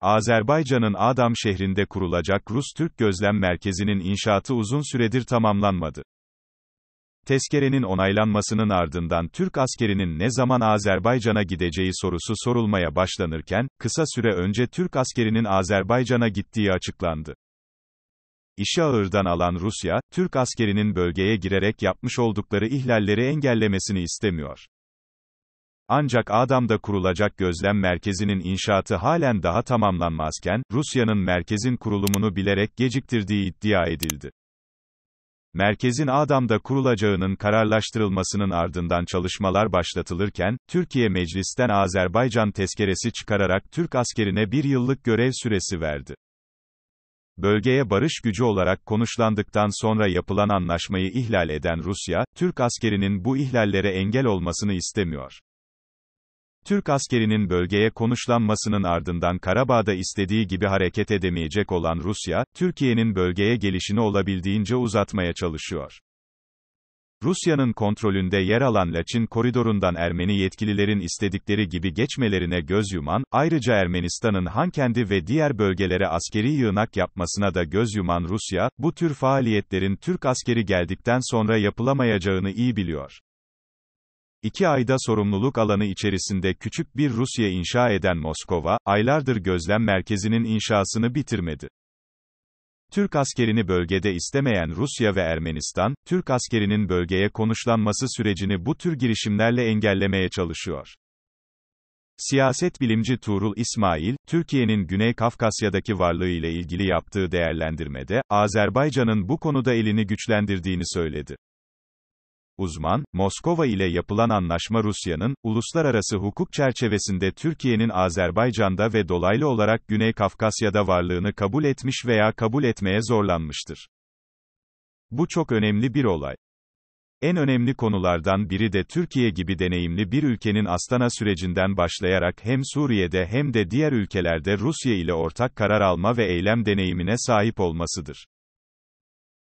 Azerbaycan'ın Adam şehrinde kurulacak Rus-Türk Gözlem Merkezi'nin inşaatı uzun süredir tamamlanmadı. Tezkerenin onaylanmasının ardından Türk askerinin ne zaman Azerbaycan'a gideceği sorusu sorulmaya başlanırken, kısa süre önce Türk askerinin Azerbaycan'a gittiği açıklandı. İşi ağırdan alan Rusya, Türk askerinin bölgeye girerek yapmış oldukları ihlalleri engellemesini istemiyor. Ancak Adam'da kurulacak gözlem merkezinin inşaatı halen daha tamamlanmazken, Rusya'nın merkezin kurulumunu bilerek geciktirdiği iddia edildi. Merkezin Adam'da kurulacağının kararlaştırılmasının ardından çalışmalar başlatılırken, Türkiye Meclis'ten Azerbaycan tezkeresi çıkararak Türk askerine bir yıllık görev süresi verdi. Bölgeye barış gücü olarak konuşlandıktan sonra yapılan anlaşmayı ihlal eden Rusya, Türk askerinin bu ihlallere engel olmasını istemiyor. Türk askerinin bölgeye konuşlanmasının ardından Karabağ'da istediği gibi hareket edemeyecek olan Rusya, Türkiye'nin bölgeye gelişini olabildiğince uzatmaya çalışıyor. Rusya'nın kontrolünde yer alan Laçin koridorundan Ermeni yetkililerin istedikleri gibi geçmelerine göz yuman, ayrıca Ermenistan'ın Hankendi ve diğer bölgelere askeri yığınak yapmasına da göz yuman Rusya, bu tür faaliyetlerin Türk askeri geldikten sonra yapılamayacağını iyi biliyor. İki ayda sorumluluk alanı içerisinde küçük bir Rusya inşa eden Moskova, aylardır gözlem merkezinin inşasını bitirmedi. Türk askerini bölgede istemeyen Rusya ve Ermenistan, Türk askerinin bölgeye konuşlanması sürecini bu tür girişimlerle engellemeye çalışıyor. Siyaset bilimci Tuğrul İsmail, Türkiye'nin Güney Kafkasya'daki varlığı ile ilgili yaptığı değerlendirmede, Azerbaycan'ın bu konuda elini güçlendirdiğini söyledi. Uzman, Moskova ile yapılan anlaşma Rusya'nın, uluslararası hukuk çerçevesinde Türkiye'nin Azerbaycan'da ve dolaylı olarak Güney Kafkasya'da varlığını kabul etmiş veya kabul etmeye zorlanmıştır. Bu çok önemli bir olay. En önemli konulardan biri de Türkiye gibi deneyimli bir ülkenin Astana sürecinden başlayarak hem Suriye'de hem de diğer ülkelerde Rusya ile ortak karar alma ve eylem deneyimine sahip olmasıdır.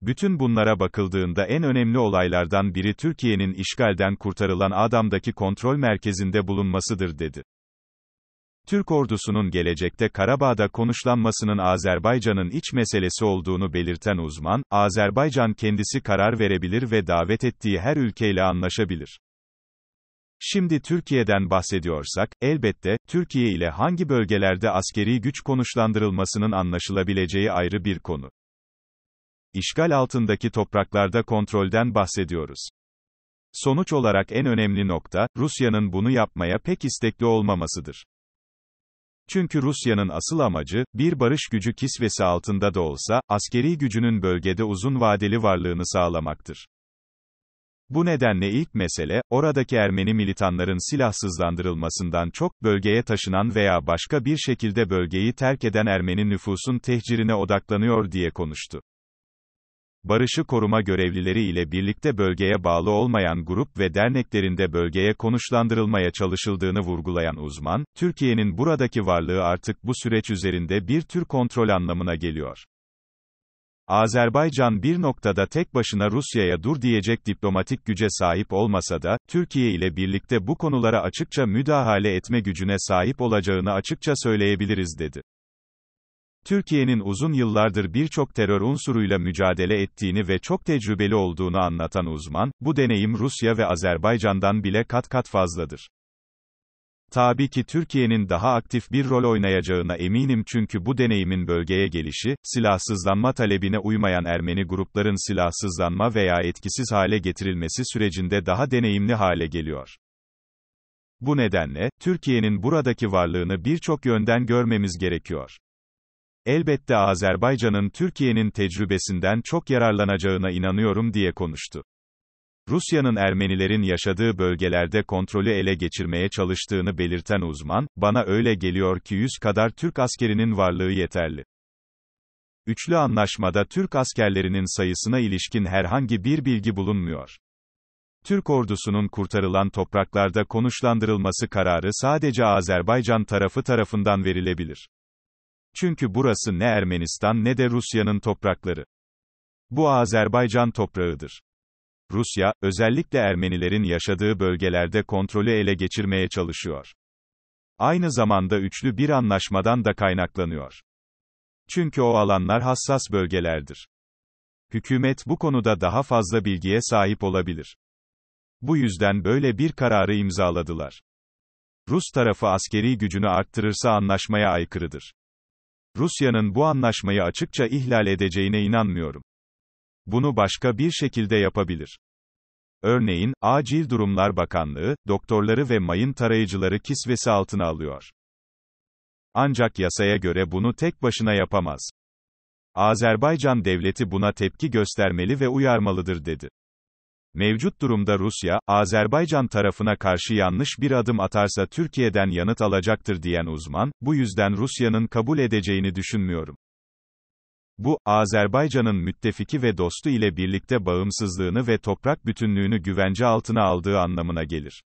Bütün bunlara bakıldığında en önemli olaylardan biri Türkiye'nin işgalden kurtarılan Adam'daki kontrol merkezinde bulunmasıdır dedi. Türk ordusunun gelecekte Karabağ'da konuşlanmasının Azerbaycan'ın iç meselesi olduğunu belirten uzman, Azerbaycan kendisi karar verebilir ve davet ettiği her ülkeyle anlaşabilir. Şimdi Türkiye'den bahsediyorsak, elbette, Türkiye ile hangi bölgelerde askeri güç konuşlandırılmasının anlaşılabileceği ayrı bir konu. İşgal altındaki topraklarda kontrolden bahsediyoruz. Sonuç olarak en önemli nokta, Rusya'nın bunu yapmaya pek istekli olmamasıdır. Çünkü Rusya'nın asıl amacı, bir barış gücü kisvesi altında da olsa, askeri gücünün bölgede uzun vadeli varlığını sağlamaktır. Bu nedenle ilk mesele, oradaki Ermeni militanların silahsızlandırılmasından çok, bölgeye taşınan veya başka bir şekilde bölgeyi terk eden Ermeni nüfusun tehcirine odaklanıyor diye konuştu barışı koruma görevlileri ile birlikte bölgeye bağlı olmayan grup ve derneklerinde bölgeye konuşlandırılmaya çalışıldığını vurgulayan uzman, Türkiye'nin buradaki varlığı artık bu süreç üzerinde bir tür kontrol anlamına geliyor. Azerbaycan bir noktada tek başına Rusya'ya dur diyecek diplomatik güce sahip olmasa da, Türkiye ile birlikte bu konulara açıkça müdahale etme gücüne sahip olacağını açıkça söyleyebiliriz dedi. Türkiye'nin uzun yıllardır birçok terör unsuruyla mücadele ettiğini ve çok tecrübeli olduğunu anlatan uzman, bu deneyim Rusya ve Azerbaycan'dan bile kat kat fazladır. Tabii ki Türkiye'nin daha aktif bir rol oynayacağına eminim çünkü bu deneyimin bölgeye gelişi, silahsızlanma talebine uymayan Ermeni grupların silahsızlanma veya etkisiz hale getirilmesi sürecinde daha deneyimli hale geliyor. Bu nedenle, Türkiye'nin buradaki varlığını birçok yönden görmemiz gerekiyor. Elbette Azerbaycan'ın Türkiye'nin tecrübesinden çok yararlanacağına inanıyorum diye konuştu. Rusya'nın Ermenilerin yaşadığı bölgelerde kontrolü ele geçirmeye çalıştığını belirten uzman, bana öyle geliyor ki 100 kadar Türk askerinin varlığı yeterli. Üçlü anlaşmada Türk askerlerinin sayısına ilişkin herhangi bir bilgi bulunmuyor. Türk ordusunun kurtarılan topraklarda konuşlandırılması kararı sadece Azerbaycan tarafı tarafından verilebilir. Çünkü burası ne Ermenistan ne de Rusya'nın toprakları. Bu Azerbaycan toprağıdır. Rusya, özellikle Ermenilerin yaşadığı bölgelerde kontrolü ele geçirmeye çalışıyor. Aynı zamanda üçlü bir anlaşmadan da kaynaklanıyor. Çünkü o alanlar hassas bölgelerdir. Hükümet bu konuda daha fazla bilgiye sahip olabilir. Bu yüzden böyle bir kararı imzaladılar. Rus tarafı askeri gücünü arttırırsa anlaşmaya aykırıdır. Rusya'nın bu anlaşmayı açıkça ihlal edeceğine inanmıyorum. Bunu başka bir şekilde yapabilir. Örneğin, Acil Durumlar Bakanlığı, doktorları ve mayın tarayıcıları kisvesi altına alıyor. Ancak yasaya göre bunu tek başına yapamaz. Azerbaycan devleti buna tepki göstermeli ve uyarmalıdır dedi. Mevcut durumda Rusya, Azerbaycan tarafına karşı yanlış bir adım atarsa Türkiye'den yanıt alacaktır diyen uzman, bu yüzden Rusya'nın kabul edeceğini düşünmüyorum. Bu, Azerbaycan'ın müttefiki ve dostu ile birlikte bağımsızlığını ve toprak bütünlüğünü güvence altına aldığı anlamına gelir.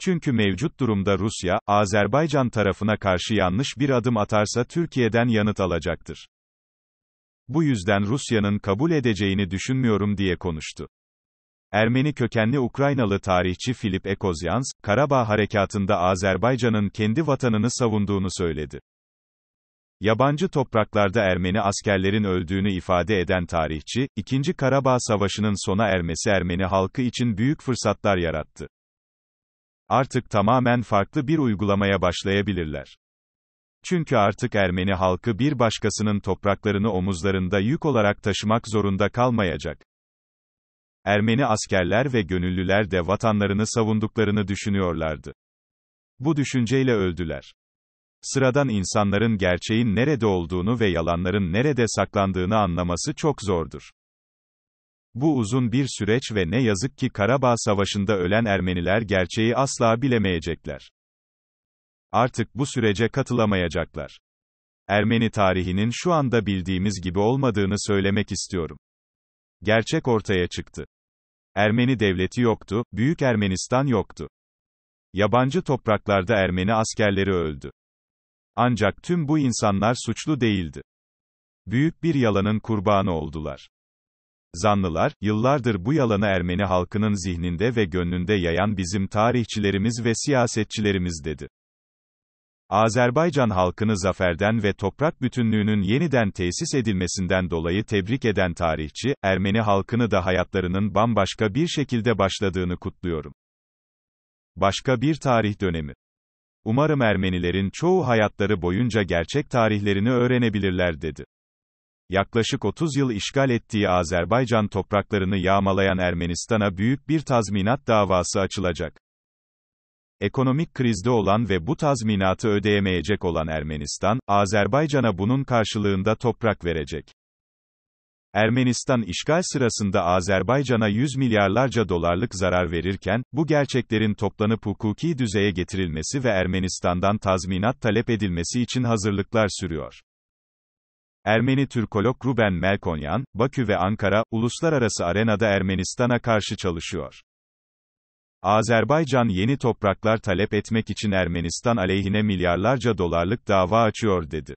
Çünkü mevcut durumda Rusya, Azerbaycan tarafına karşı yanlış bir adım atarsa Türkiye'den yanıt alacaktır. Bu yüzden Rusya'nın kabul edeceğini düşünmüyorum diye konuştu. Ermeni kökenli Ukraynalı tarihçi Filip Ekozyans, Karabağ harekatında Azerbaycan'ın kendi vatanını savunduğunu söyledi. Yabancı topraklarda Ermeni askerlerin öldüğünü ifade eden tarihçi, 2. Karabağ Savaşı'nın sona ermesi Ermeni halkı için büyük fırsatlar yarattı. Artık tamamen farklı bir uygulamaya başlayabilirler. Çünkü artık Ermeni halkı bir başkasının topraklarını omuzlarında yük olarak taşımak zorunda kalmayacak. Ermeni askerler ve gönüllüler de vatanlarını savunduklarını düşünüyorlardı. Bu düşünceyle öldüler. Sıradan insanların gerçeğin nerede olduğunu ve yalanların nerede saklandığını anlaması çok zordur. Bu uzun bir süreç ve ne yazık ki Karabağ Savaşı'nda ölen Ermeniler gerçeği asla bilemeyecekler. Artık bu sürece katılamayacaklar. Ermeni tarihinin şu anda bildiğimiz gibi olmadığını söylemek istiyorum. Gerçek ortaya çıktı. Ermeni devleti yoktu, Büyük Ermenistan yoktu. Yabancı topraklarda Ermeni askerleri öldü. Ancak tüm bu insanlar suçlu değildi. Büyük bir yalanın kurbanı oldular. Zanlılar, yıllardır bu yalanı Ermeni halkının zihninde ve gönlünde yayan bizim tarihçilerimiz ve siyasetçilerimiz dedi. Azerbaycan halkını zaferden ve toprak bütünlüğünün yeniden tesis edilmesinden dolayı tebrik eden tarihçi, Ermeni halkını da hayatlarının bambaşka bir şekilde başladığını kutluyorum. Başka bir tarih dönemi. Umarım Ermenilerin çoğu hayatları boyunca gerçek tarihlerini öğrenebilirler dedi. Yaklaşık 30 yıl işgal ettiği Azerbaycan topraklarını yağmalayan Ermenistan'a büyük bir tazminat davası açılacak ekonomik krizde olan ve bu tazminatı ödeyemeyecek olan Ermenistan, Azerbaycan'a bunun karşılığında toprak verecek. Ermenistan işgal sırasında Azerbaycan'a yüz milyarlarca dolarlık zarar verirken, bu gerçeklerin toplanıp hukuki düzeye getirilmesi ve Ermenistan'dan tazminat talep edilmesi için hazırlıklar sürüyor. Ermeni Türkolog Ruben Melkonyan, Bakü ve Ankara, uluslararası arenada Ermenistan'a karşı çalışıyor. Azerbaycan yeni topraklar talep etmek için Ermenistan aleyhine milyarlarca dolarlık dava açıyor dedi.